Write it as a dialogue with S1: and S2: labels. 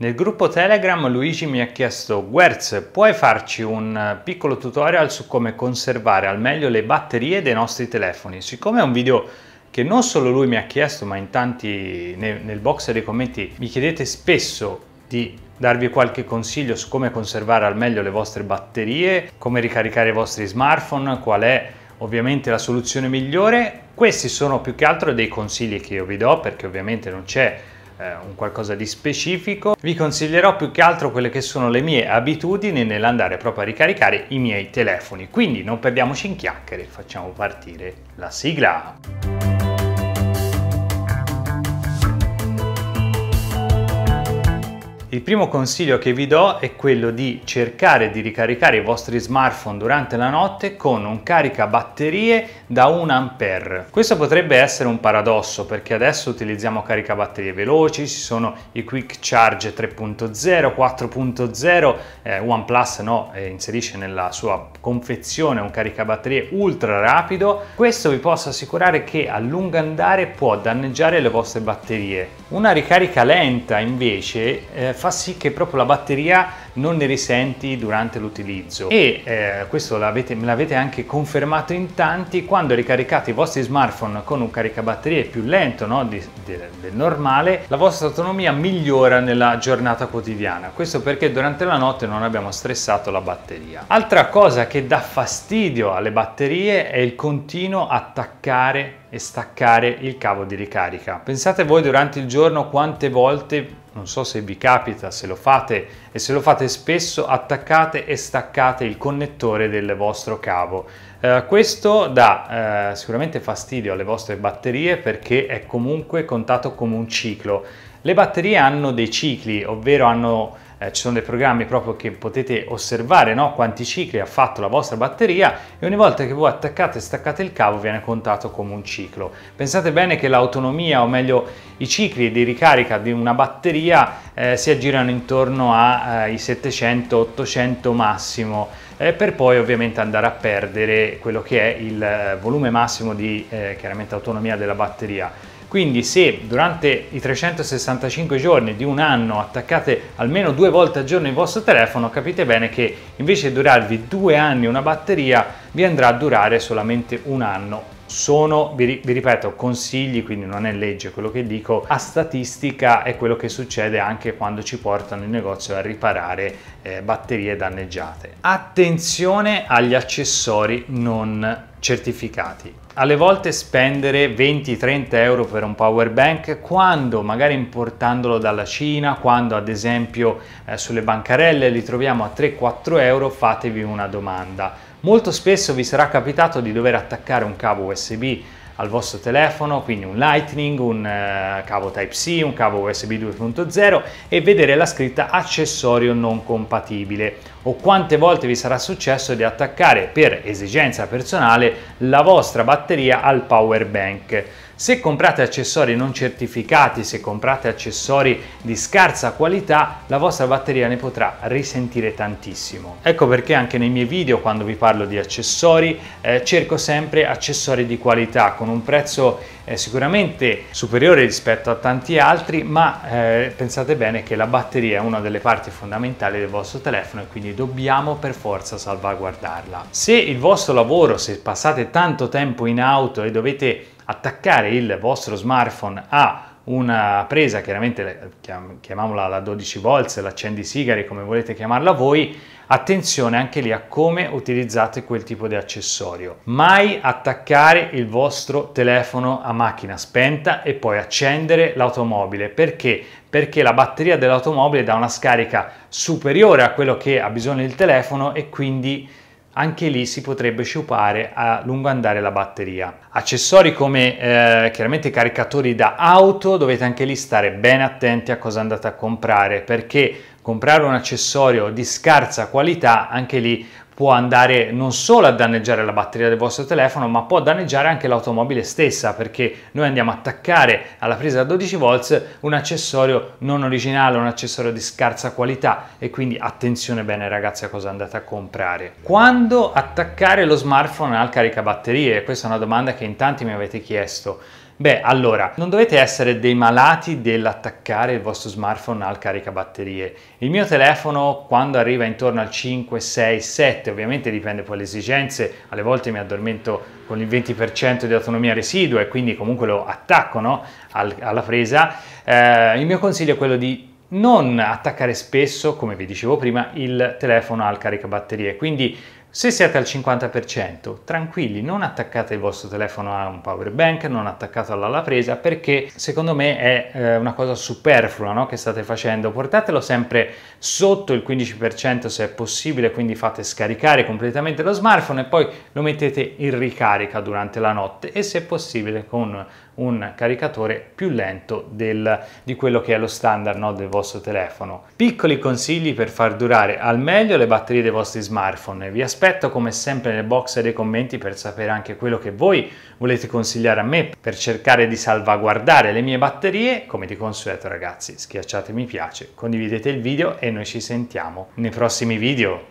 S1: Nel gruppo Telegram Luigi mi ha chiesto Guerz, puoi farci un piccolo tutorial su come conservare al meglio le batterie dei nostri telefoni? Siccome è un video che non solo lui mi ha chiesto, ma in tanti nel box dei commenti mi chiedete spesso di darvi qualche consiglio su come conservare al meglio le vostre batterie, come ricaricare i vostri smartphone, qual è ovviamente la soluzione migliore. Questi sono più che altro dei consigli che io vi do perché ovviamente non c'è eh, un qualcosa di specifico. Vi consiglierò più che altro quelle che sono le mie abitudini nell'andare proprio a ricaricare i miei telefoni. Quindi non perdiamoci in chiacchiere, facciamo partire la sigla. Il primo consiglio che vi do è quello di cercare di ricaricare i vostri smartphone durante la notte con un caricabatterie da 1 A. Questo potrebbe essere un paradosso perché adesso utilizziamo caricabatterie veloci, ci sono i Quick Charge 3.0, 4.0, eh, OnePlus no, eh, inserisce nella sua confezione un caricabatterie ultra rapido. Questo vi posso assicurare che a lungo andare può danneggiare le vostre batterie. Una ricarica lenta invece eh, fa sì che proprio la batteria non ne risenti durante l'utilizzo e eh, questo me l'avete anche confermato in tanti quando ricaricate i vostri smartphone con un caricabatterie più lento no, di, di, del normale la vostra autonomia migliora nella giornata quotidiana questo perché durante la notte non abbiamo stressato la batteria altra cosa che dà fastidio alle batterie è il continuo attaccare e staccare il cavo di ricarica pensate voi durante il giorno quante volte non so se vi capita, se lo fate, e se lo fate spesso attaccate e staccate il connettore del vostro cavo. Eh, questo dà eh, sicuramente fastidio alle vostre batterie perché è comunque contato come un ciclo. Le batterie hanno dei cicli, ovvero hanno eh, ci sono dei programmi proprio che potete osservare no? quanti cicli ha fatto la vostra batteria e ogni volta che voi attaccate e staccate il cavo viene contato come un ciclo. Pensate bene che l'autonomia o meglio i cicli di ricarica di una batteria eh, si aggirano intorno ai eh, 700-800 massimo eh, per poi ovviamente andare a perdere quello che è il eh, volume massimo di eh, chiaramente autonomia della batteria. Quindi se durante i 365 giorni di un anno attaccate almeno due volte al giorno il vostro telefono, capite bene che invece di durarvi due anni una batteria, vi andrà a durare solamente un anno sono, vi, ripeto, consigli, quindi non è legge quello che dico, a statistica è quello che succede anche quando ci portano in negozio a riparare eh, batterie danneggiate. Attenzione agli accessori non certificati. Alle volte spendere 20-30 euro per un power bank quando magari importandolo dalla Cina, quando ad esempio eh, sulle bancarelle li troviamo a 3-4 euro, fatevi una domanda Molto spesso vi sarà capitato di dover attaccare un cavo USB al vostro telefono, quindi un Lightning, un eh, cavo Type-C, un cavo USB 2.0 e vedere la scritta accessorio non compatibile o quante volte vi sarà successo di attaccare per esigenza personale la vostra batteria al power bank. Se comprate accessori non certificati, se comprate accessori di scarsa qualità, la vostra batteria ne potrà risentire tantissimo. Ecco perché anche nei miei video, quando vi parlo di accessori, eh, cerco sempre accessori di qualità con un prezzo eh, sicuramente superiore rispetto a tanti altri, ma eh, pensate bene che la batteria è una delle parti fondamentali del vostro telefono e quindi dobbiamo per forza salvaguardarla. Se il vostro lavoro, se passate tanto tempo in auto e dovete attaccare il vostro smartphone a una presa, chiaramente chiamiamola la 12 volts, l'accendi sigari come volete chiamarla voi, attenzione anche lì a come utilizzate quel tipo di accessorio. Mai attaccare il vostro telefono a macchina spenta e poi accendere l'automobile, perché? Perché la batteria dell'automobile dà una scarica superiore a quello che ha bisogno il telefono e quindi anche lì si potrebbe sciupare a lungo andare la batteria. Accessori come eh, chiaramente caricatori da auto dovete anche lì stare ben attenti a cosa andate a comprare perché comprare un accessorio di scarsa qualità, anche lì può andare non solo a danneggiare la batteria del vostro telefono, ma può danneggiare anche l'automobile stessa, perché noi andiamo a attaccare alla presa a 12 V un accessorio non originale, un accessorio di scarsa qualità e quindi attenzione bene ragazzi a cosa andate a comprare. Quando attaccare lo smartphone al caricabatterie? Questa è una domanda che in tanti mi avete chiesto. Beh, allora, non dovete essere dei malati dell'attaccare il vostro smartphone al caricabatterie. Il mio telefono quando arriva intorno al 5, 6, 7, ovviamente dipende poi dalle esigenze, alle volte mi addormento con il 20% di autonomia residua e quindi comunque lo attacco no? al, alla presa, eh, il mio consiglio è quello di non attaccare spesso, come vi dicevo prima, il telefono al caricabatterie. Quindi se siete al 50%, tranquilli, non attaccate il vostro telefono a un power bank, non attaccatelo alla presa, perché secondo me è eh, una cosa superflua no? che state facendo. Portatelo sempre sotto il 15% se è possibile, quindi fate scaricare completamente lo smartphone e poi lo mettete in ricarica durante la notte e se possibile con un caricatore più lento del, di quello che è lo standard no, del vostro telefono. Piccoli consigli per far durare al meglio le batterie dei vostri smartphone. Vi aspetto come sempre nel box dei commenti per sapere anche quello che voi volete consigliare a me per cercare di salvaguardare le mie batterie. Come di consueto ragazzi schiacciate mi piace, condividete il video e noi ci sentiamo nei prossimi video.